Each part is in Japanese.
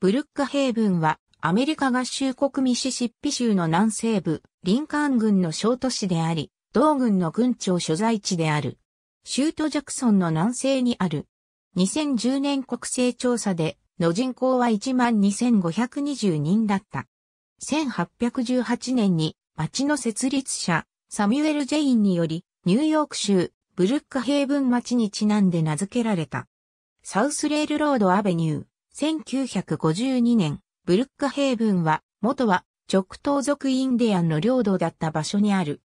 ブルックヘイブンはアメリカ合衆国ミシシッピ州の南西部、リンカーン郡の小都市であり、同郡の郡庁所在地である。シュート・ジャクソンの南西にある。2010年国勢調査で、の人口は12,520人だった。1818年に、町の設立者、サミュエル・ジェインにより、ニューヨーク州、ブルックヘイブン町にちなんで名付けられた。サウスレールロード・アベニュー。1952年、ブルックヘイブンは、元は直東族インディアンの領土だった場所にある。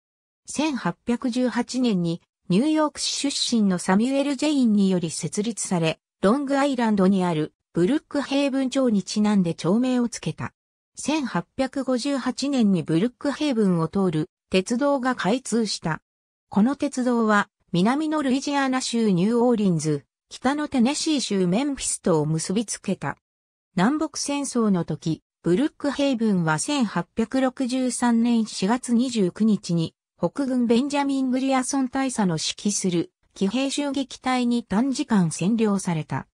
1818年にニューヨーク市出身のサミュエル・ジェインにより設立され、ロングアイランドにあるブルックヘイブン町にちなんで町名をつけた。1858年にブルックヘイブンを通る鉄道が開通した。この鉄道は南のルイジアナ州ニューオーリンズ、北のテネシー州メンフィスとを結びつけた。南北戦争の時、ブルックヘイブンは1863年4月29日に北軍ベンジャミン・グリアソン大佐の指揮する騎兵襲撃隊に短時間占領された。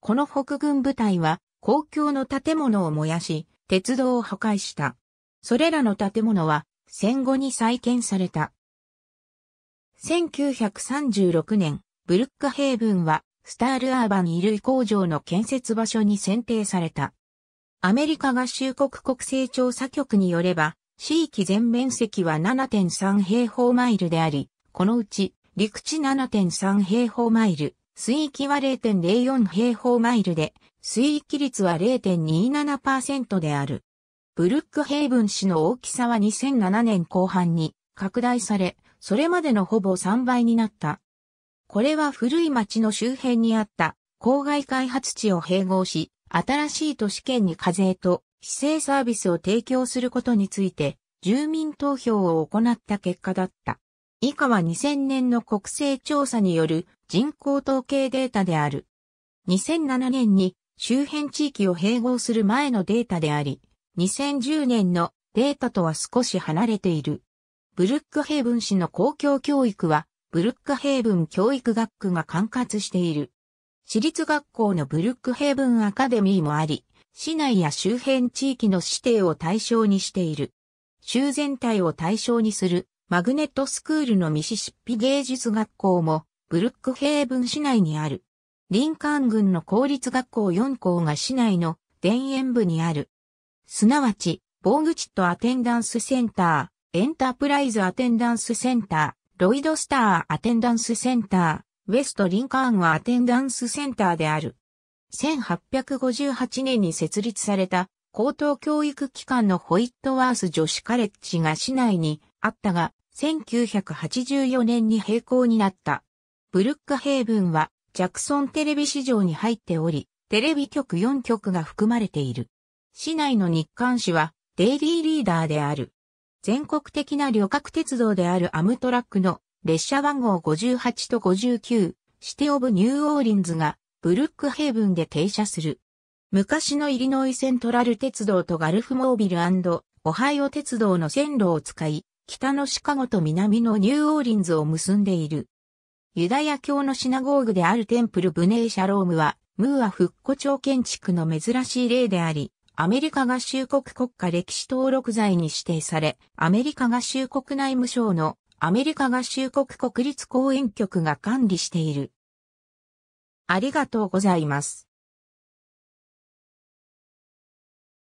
この北軍部隊は公共の建物を燃やし、鉄道を破壊した。それらの建物は戦後に再建された。1936年、ブルックヘイブンはスタールアーバン衣類工場の建設場所に選定された。アメリカ合衆国国勢調査局によれば、地域全面積は7.3平方マイルであり、このうち陸地7.3平方マイル、水域は0.04平方マイルで、水域率は0.27%である。ブルックヘイブン市の大きさは2007年後半に拡大され、それまでのほぼ3倍になった。これは古い町の周辺にあった郊外開発地を併合し、新しい都市圏に課税と市政サービスを提供することについて、住民投票を行った結果だった。以下は2000年の国勢調査による人口統計データである。2007年に周辺地域を併合する前のデータであり、2010年のデータとは少し離れている。ブルックヘイブン市の公共教育はブルックヘイブン教育学区が管轄している。私立学校のブルックヘイブンアカデミーもあり、市内や周辺地域の指定を対象にしている。州全体を対象にするマグネットスクールのミシシッピ芸術学校もブルックヘイブン市内にある。リンカーン郡の公立学校4校が市内の田園部にある。すなわち、ボーグチットアテンダンスセンター、エンタープライズアテンダンスセンター、ロイドスターアテンダンスセンター、ウェストリンカーンはアテンダンスセンターである。1858年に設立された高等教育機関のホイットワース女子カレッジが市内にあったが、1984年に閉校になった。ブルックヘイブンはジャクソンテレビ市場に入っており、テレビ局4局が含まれている。市内の日刊紙はデイリーリーダーである。全国的な旅客鉄道であるアムトラックの列車番号58と59、シティオブニューオーリンズがブルックヘイブンで停車する。昔のイリノイセントラル鉄道とガルフモービルオハイオ鉄道の線路を使い、北のシカゴと南のニューオーリンズを結んでいる。ユダヤ教のシナゴーグであるテンプルブネーシャロームは、ムーア復古町建築の珍しい例であり、アメリカ合衆国国家歴史登録罪に指定され、アメリカ合衆国内務省のアメリカ合衆国国立公園局が管理している。ありがとうございます。